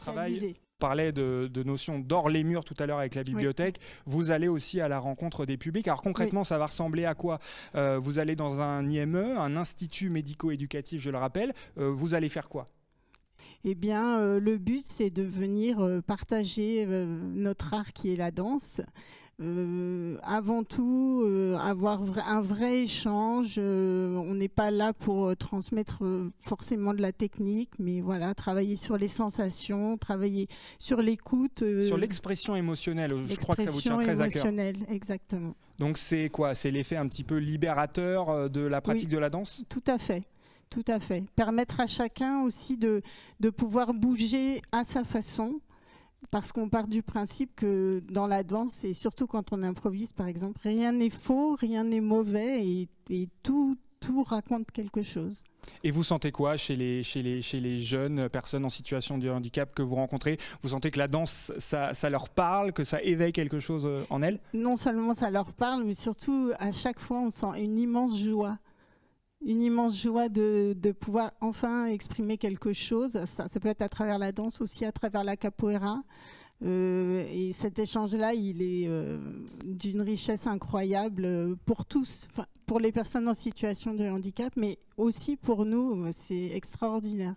travail parlait de, de notions d'or les murs tout à l'heure avec la bibliothèque, vous allez aussi à la rencontre des publics. Alors concrètement, ça va ressembler à quoi euh, Vous allez dans un IME, un institut médico-éducatif, je le rappelle, euh, vous allez faire quoi eh bien, euh, le but, c'est de venir partager notre art qui est la danse, euh, avant tout euh, avoir un vrai échange. Euh, on n'est pas là pour transmettre forcément de la technique, mais voilà, travailler sur les sensations, travailler sur l'écoute. sur l'expression émotionnelle, je crois que ça vous tient très à cœur. exactement. Donc c'est quoi C'est l'effet un petit peu libérateur de la pratique de la danse Tout à fait. Tout à fait. Permettre à chacun aussi de, de pouvoir bouger à sa façon, parce qu'on part du principe que dans la danse, et surtout quand on improvise par exemple, rien n'est faux, rien n'est mauvais, et, tout, tout raconte quelque chose. Et vous sentez quoi chez les, jeunes personnes en situation de handicap que vous rencontrez Vous sentez que la danse, ça, ça, leur parle, que ça éveille quelque chose euh, en elles Non seulement ça leur parle, mais surtout à chaque fois on sent une immense joie une immense joie de, pouvoir enfin exprimer quelque chose. Ça, peut être à travers la danse aussi, à travers la capoeira. Euh, et cet échange-là, il est euh, d'une richesse incroyable euh, pour tous, pour les personnes en situation de handicap, mais aussi pour nous, c'est extraordinaire.